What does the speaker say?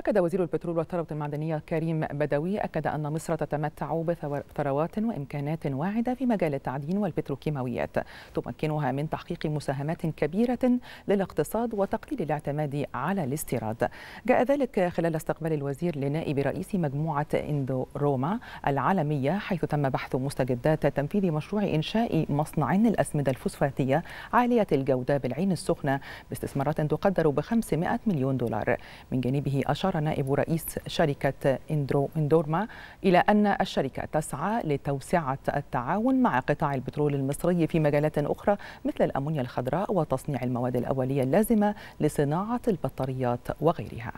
أكد وزير البترول والثروة المعدنية كريم بدوي أكد أن مصر تتمتع بثروات وإمكانات واعدة في مجال التعدين والبتروكيماويات تمكنها من تحقيق مساهمات كبيرة للاقتصاد وتقليل الاعتماد على الاستيراد جاء ذلك خلال استقبال الوزير لنائب رئيس مجموعة إندو روما العالمية حيث تم بحث مستجدات تنفيذ مشروع إنشاء مصنع للأسمدة الفوسفاتية عالية الجودة بالعين السخنة باستثمارات تقدر ب 500 مليون دولار من جانبه أشار أشار نائب رئيس شركة إندرو إندورما إلى أن الشركة تسعى لتوسعة التعاون مع قطاع البترول المصري في مجالات أخرى مثل الأمونيا الخضراء وتصنيع المواد الأولية اللازمة لصناعة البطاريات وغيرها